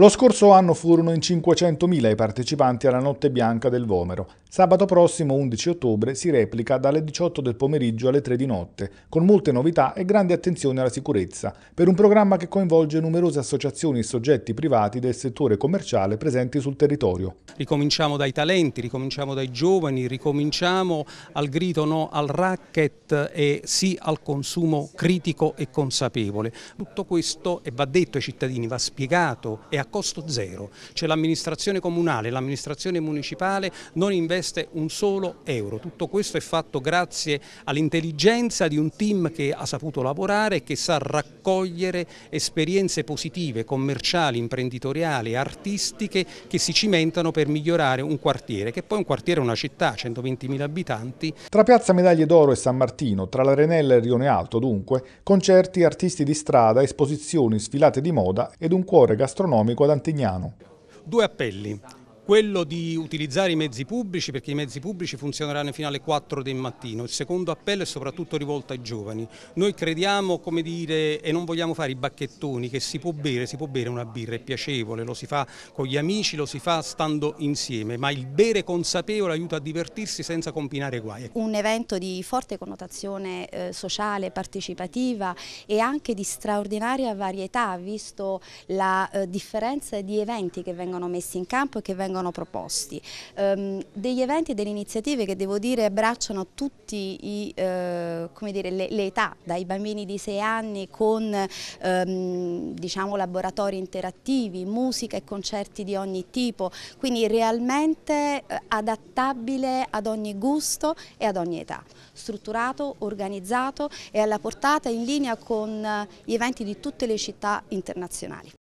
Lo scorso anno furono in 500.000 i partecipanti alla Notte Bianca del Vomero. Sabato prossimo, 11 ottobre, si replica dalle 18 del pomeriggio alle 3 di notte, con molte novità e grande attenzione alla sicurezza, per un programma che coinvolge numerose associazioni e soggetti privati del settore commerciale presenti sul territorio. Ricominciamo dai talenti, ricominciamo dai giovani, ricominciamo al grido no al racket e sì al consumo critico e consapevole. Tutto questo e va detto ai cittadini, va spiegato e accompagnato costo zero, cioè l'amministrazione comunale, l'amministrazione municipale non investe un solo euro. Tutto questo è fatto grazie all'intelligenza di un team che ha saputo lavorare e che sa raccogliere esperienze positive, commerciali, imprenditoriali, artistiche che si cimentano per migliorare un quartiere, che poi un quartiere è una città, 120.000 abitanti. Tra Piazza Medaglie d'Oro e San Martino, tra la Renella e Rione Alto dunque, concerti, artisti di strada, esposizioni, sfilate di moda ed un cuore gastronomico Guadagnano. Due appelli quello di utilizzare i mezzi pubblici perché i mezzi pubblici funzioneranno fino alle 4 del mattino. Il secondo appello è soprattutto rivolto ai giovani. Noi crediamo dire, e non vogliamo fare i bacchettoni che si può bere, si può bere una birra, è piacevole, lo si fa con gli amici, lo si fa stando insieme, ma il bere consapevole aiuta a divertirsi senza combinare guai. Un evento di forte connotazione eh, sociale, partecipativa e anche di straordinaria varietà visto la eh, differenza di eventi che vengono messi in campo e che vengono vengono proposti. Um, degli eventi e delle iniziative che devo dire abbracciano tutte eh, le, le, età, dai bambini di 6 anni con ehm, diciamo, laboratori interattivi, musica e concerti di ogni tipo, quindi realmente eh, adattabile ad ogni gusto e ad ogni età, strutturato, organizzato e alla portata in linea con eh, gli eventi di tutte le città internazionali.